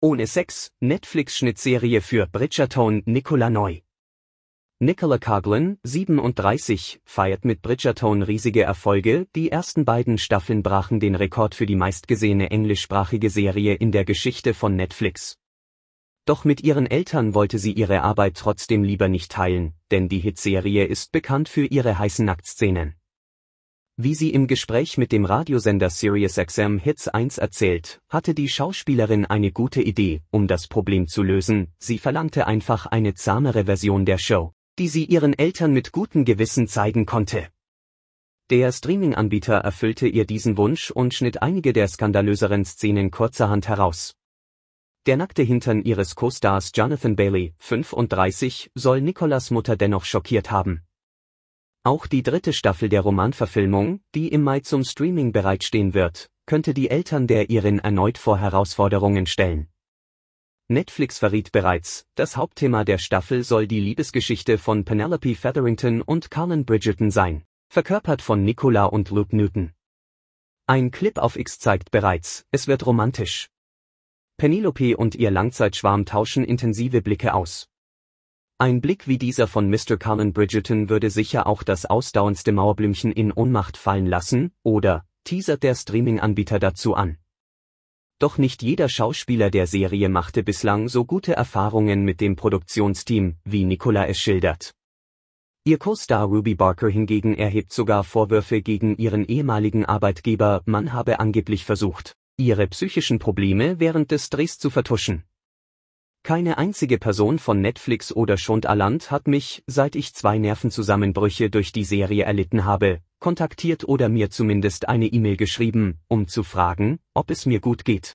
Ohne Sex, Netflix-Schnittserie für Bridgerton Nicola Neu. Nicola Coughlin, 37, feiert mit Bridgerton riesige Erfolge, die ersten beiden Staffeln brachen den Rekord für die meistgesehene englischsprachige Serie in der Geschichte von Netflix. Doch mit ihren Eltern wollte sie ihre Arbeit trotzdem lieber nicht teilen, denn die Hitserie ist bekannt für ihre heißen Nacktszenen. Wie sie im Gespräch mit dem Radiosender SiriusXM Hits 1 erzählt, hatte die Schauspielerin eine gute Idee, um das Problem zu lösen, sie verlangte einfach eine zahmere Version der Show, die sie ihren Eltern mit gutem Gewissen zeigen konnte. Der Streaming-Anbieter erfüllte ihr diesen Wunsch und schnitt einige der skandalöseren Szenen kurzerhand heraus. Der nackte Hintern ihres Co-Stars Jonathan Bailey, 35, soll Nicolas Mutter dennoch schockiert haben. Auch die dritte Staffel der Romanverfilmung, die im Mai zum Streaming bereitstehen wird, könnte die Eltern der Irin erneut vor Herausforderungen stellen. Netflix verriet bereits, das Hauptthema der Staffel soll die Liebesgeschichte von Penelope Featherington und Carlin Bridgerton sein, verkörpert von Nicola und Luke Newton. Ein Clip auf X zeigt bereits, es wird romantisch. Penelope und ihr Langzeitschwarm tauschen intensive Blicke aus. Ein Blick wie dieser von Mr. Colin Bridgerton würde sicher auch das ausdauerndste Mauerblümchen in Ohnmacht fallen lassen, oder, teasert der Streaming-Anbieter dazu an. Doch nicht jeder Schauspieler der Serie machte bislang so gute Erfahrungen mit dem Produktionsteam, wie Nicola es schildert. Ihr Co-Star Ruby Barker hingegen erhebt sogar Vorwürfe gegen ihren ehemaligen Arbeitgeber, man habe angeblich versucht, ihre psychischen Probleme während des Drehs zu vertuschen. Keine einzige Person von Netflix oder Schondaland hat mich, seit ich zwei Nervenzusammenbrüche durch die Serie erlitten habe, kontaktiert oder mir zumindest eine E-Mail geschrieben, um zu fragen, ob es mir gut geht